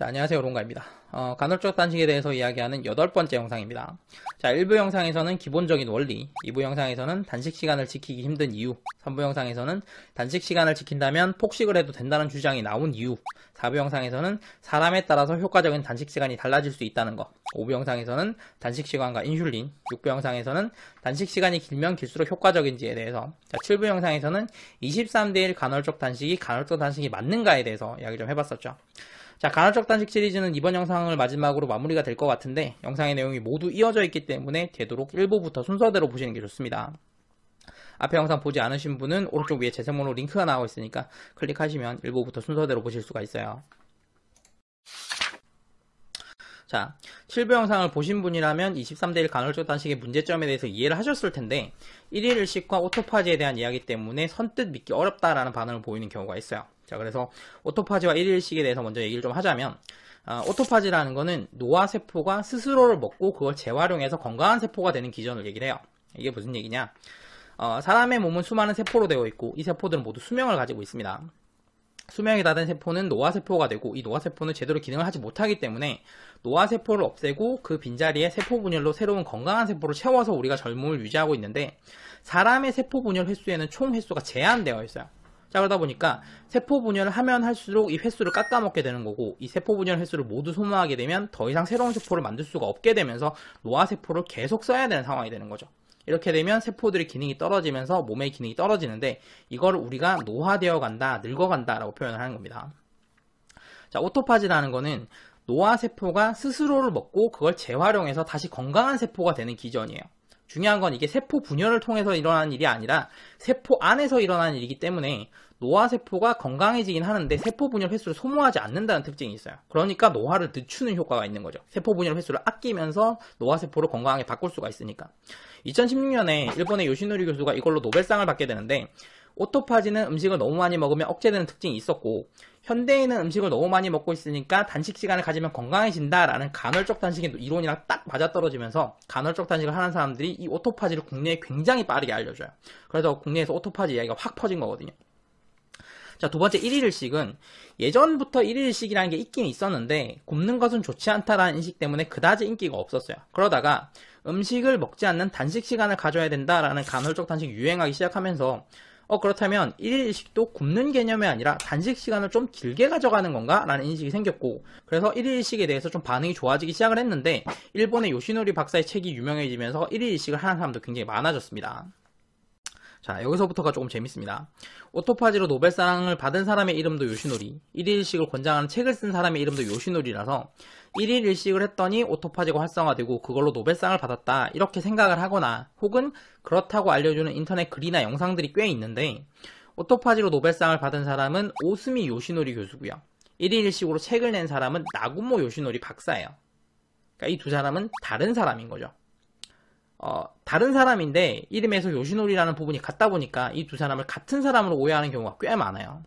자, 안녕하세요. 롱가입니다. 어, 간헐적 단식에 대해서 이야기하는 여덟 번째 영상입니다. 자, 1부 영상에서는 기본적인 원리, 2부 영상에서는 단식 시간을 지키기 힘든 이유, 3부 영상에서는 단식 시간을 지킨다면 폭식을 해도 된다는 주장이 나온 이유, 4부 영상에서는 사람에 따라서 효과적인 단식 시간이 달라질 수 있다는 것, 5부 영상에서는 단식 시간과 인슐린, 6부 영상에서는 단식 시간이 길면 길수록 효과적인지에 대해서, 자, 7부 영상에서는 23대1 간헐적 단식이 간헐적 단식이 맞는가에 대해서 이야기 좀 해봤었죠. 자, 간헐적 단식 시리즈는 이번 영상을 마지막으로 마무리가 될 것 같은데 영상의 내용이 모두 이어져 있기 때문에 되도록 1부부터 순서대로 보시는 게 좋습니다. 앞에 영상 보지 않으신 분은 오른쪽 위에 재생목록 링크가 나와 있으니까 클릭하시면 1부부터 순서대로 보실 수가 있어요. 자, 7부 영상을 보신 분이라면 23대1 간헐적 단식의 문제점에 대해서 이해를 하셨을 텐데 1일 일식과 오토파지에 대한 이야기 때문에 선뜻 믿기 어렵다라는 반응을 보이는 경우가 있어요. 자 그래서 오토파지와 일일식에 대해서 먼저 얘기를 좀 하자면 아, 오토파지라는 거는 노화세포가 스스로를 먹고 그걸 재활용해서 건강한 세포가 되는 기전을 얘기를 해요 이게 무슨 얘기냐 어, 사람의 몸은 수많은 세포로 되어 있고 이 세포들은 모두 수명을 가지고 있습니다 수명이 다 된 세포는 노화세포가 되고 이 노화세포는 제대로 기능을 하지 못하기 때문에 노화세포를 없애고 그 빈자리에 세포분열로 새로운 건강한 세포를 채워서 우리가 젊음을 유지하고 있는데 사람의 세포분열 횟수에는 총 횟수가 제한되어 있어요 자 그러다 보니까 세포 분열을 하면 할수록 이 횟수를 깎아먹게 되는 거고 이 세포 분열 횟수를 모두 소모하게 되면 더 이상 새로운 세포를 만들 수가 없게 되면서 노화 세포를 계속 써야 되는 상황이 되는 거죠. 이렇게 되면 세포들의 기능이 떨어지면서 몸의 기능이 떨어지는데 이걸 우리가 노화되어 간다, 늙어 간다라고 표현을 하는 겁니다. 자, 오토파지라는 거는 노화 세포가 스스로를 먹고 그걸 재활용해서 다시 건강한 세포가 되는 기전이에요. 중요한 건 이게 세포 분열을 통해서 일어나는 일이 아니라 세포 안에서 일어나는 일이기 때문에 노화세포가 건강해지긴 하는데 세포 분열 횟수를 소모하지 않는다는 특징이 있어요. 그러니까 노화를 늦추는 효과가 있는 거죠. 세포 분열 횟수를 아끼면서 노화세포를 건강하게 바꿀 수가 있으니까. 2016년에 일본의 요시노리 교수가 이걸로 노벨상을 받게 되는데 오토파지는 음식을 너무 많이 먹으면 억제되는 특징이 있었고 현대인은 음식을 너무 많이 먹고 있으니까 단식 시간을 가지면 건강해진다라는 간헐적 단식의 이론이랑 딱 맞아떨어지면서 간헐적 단식을 하는 사람들이 이 오토파지를 국내에 굉장히 빠르게 알려줘요. 그래서 국내에서 오토파지 이야기가 확 퍼진 거거든요. 자, 두 번째 1일일식은 예전부터 1일일식이라는 게 있긴 있었는데 굶는 것은 좋지 않다라는 인식 때문에 그다지 인기가 없었어요. 그러다가 음식을 먹지 않는 단식 시간을 가져야 된다라는 간헐적 단식 이 유행하기 시작하면서 어 그렇다면 1일식도 굶는 개념이 아니라 단식 시간을 좀 길게 가져가는 건가? 라는 인식이 생겼고 그래서 1일식에 대해서 좀 반응이 좋아지기 시작을 했는데 일본의 요시노리 박사의 책이 유명해지면서 1일식을 하는 사람도 굉장히 많아졌습니다. 자, 여기서부터가 조금 재밌습니다. 오토파지로 노벨상을 받은 사람의 이름도 요시노리, 1일 1식을 권장하는 책을 쓴 사람의 이름도 요시노리라서 1일 1식을 했더니 오토파지가 활성화되고 그걸로 노벨상을 받았다 이렇게 생각을 하거나 혹은 그렇다고 알려주는 인터넷 글이나 영상들이 꽤 있는데 오토파지로 노벨상을 받은 사람은 오스미 요시노리 교수고요. 1일 1식으로 책을 낸 사람은 나구모 요시노리 박사예요. 그러니까 이두 사람은 다른 사람인 거죠. 어, 다른 사람인데 이름에서 요시노리라는 부분이 같다 보니까 이 두 사람을 같은 사람으로 오해하는 경우가 꽤 많아요.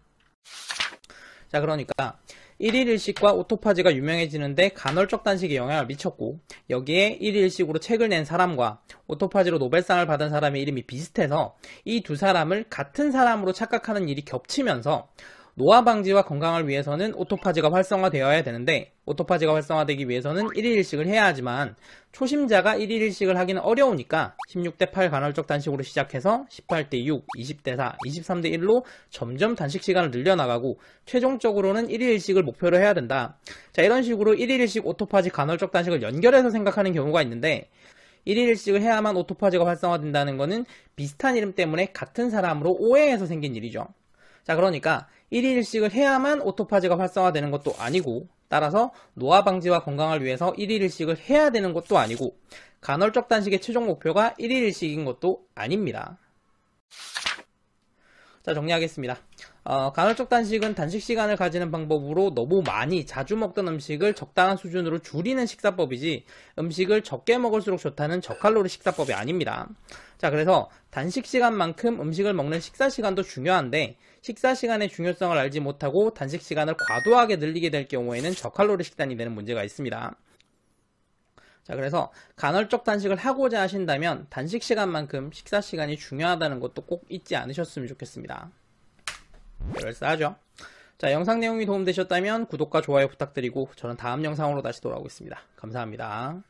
자, 그러니까 1일 일식과 오토파지가 유명해지는데 간헐적 단식이 영향을 미쳤고 여기에 1일 일식으로 책을 낸 사람과 오토파지로 노벨상을 받은 사람의 이름이 비슷해서 이 두 사람을 같은 사람으로 착각하는 일이 겹치면서 노화 방지와 건강을 위해서는 오토파지가 활성화되어야 되는데 오토파지가 활성화되기 위해서는 1일 1식을 해야 하지만 초심자가 1일 1식을 하기는 어려우니까 16대 8 간헐적 단식으로 시작해서 18대 6, 20대 4, 23대 1로 점점 단식 시간을 늘려나가고 최종적으로는 1일 1식을 목표로 해야 된다. 자, 이런 식으로 1일 1식 오토파지 간헐적 단식을 연결해서 생각하는 경우가 있는데 1일 1식을 해야만 오토파지가 활성화된다는 것은 비슷한 이름 때문에 같은 사람으로 오해해서 생긴 일이죠. 자 그러니까 1일일식을 해야만 오토파즈가 활성화되는 것도 아니고 따라서 노화 방지와 건강을 위해서 1일일식을 해야 되는 것도 아니고 간헐적 단식의 최종 목표가 1일일식인 것도 아닙니다. 자 정리하겠습니다. 어, 간헐적 단식은 단식 시간을 가지는 방법으로 너무 많이 자주 먹던 음식을 적당한 수준으로 줄이는 식사법이지 음식을 적게 먹을수록 좋다는 저칼로리 식사법이 아닙니다. 자, 그래서 단식 시간만큼 음식을 먹는 식사 시간도 중요한데 식사 시간의 중요성을 알지 못하고 단식 시간을 과도하게 늘리게 될 경우에는 저칼로리 식단이 되는 문제가 있습니다. 자, 그래서 간헐적 단식을 하고자 하신다면 단식 시간만큼 식사 시간이 중요하다는 것도 꼭 잊지 않으셨으면 좋겠습니다. 열사하죠. 자, 영상 내용이 도움되셨다면 구독과 좋아요 부탁드리고 저는 다음 영상으로 다시 돌아오겠습니다. 감사합니다.